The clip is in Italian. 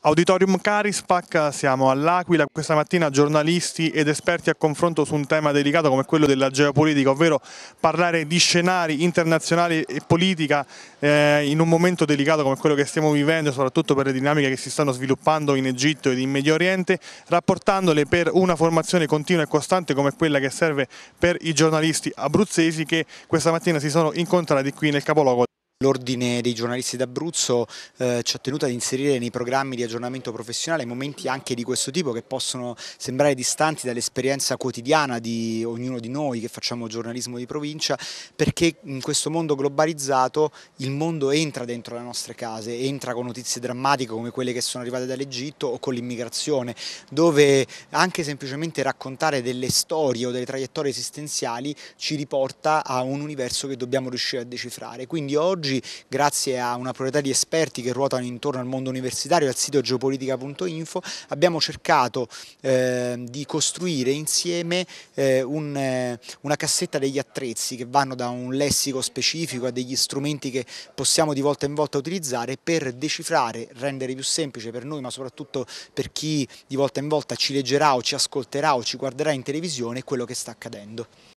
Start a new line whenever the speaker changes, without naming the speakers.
Auditorium Carispac, siamo all'Aquila, questa mattina giornalisti ed esperti a confronto su un tema delicato come quello della geopolitica, ovvero parlare di scenari internazionali e politica eh, in un momento delicato come quello che stiamo vivendo, soprattutto per le dinamiche che si stanno sviluppando in Egitto ed in Medio Oriente, rapportandole per una formazione continua e costante come quella che serve per i giornalisti abruzzesi che questa mattina si sono incontrati qui nel capoluogo. L'Ordine dei giornalisti d'Abruzzo eh, ci ha tenuto ad inserire nei programmi
di aggiornamento professionale momenti anche di questo tipo che possono sembrare distanti dall'esperienza quotidiana di ognuno di noi che facciamo giornalismo di provincia perché in questo mondo globalizzato il mondo entra dentro le nostre case, entra con notizie drammatiche come quelle che sono arrivate dall'Egitto o con l'immigrazione dove anche semplicemente raccontare delle storie o delle traiettorie esistenziali ci riporta a un universo che dobbiamo riuscire a decifrare. Quindi oggi oggi grazie a una proprietà di esperti che ruotano intorno al mondo universitario e al sito geopolitica.info abbiamo cercato eh, di costruire insieme eh, un, eh, una cassetta degli attrezzi che vanno da un lessico specifico a degli strumenti che possiamo di volta in volta utilizzare per decifrare, rendere più semplice per noi ma soprattutto per chi di volta in volta ci leggerà o ci ascolterà o ci guarderà in televisione quello che sta accadendo.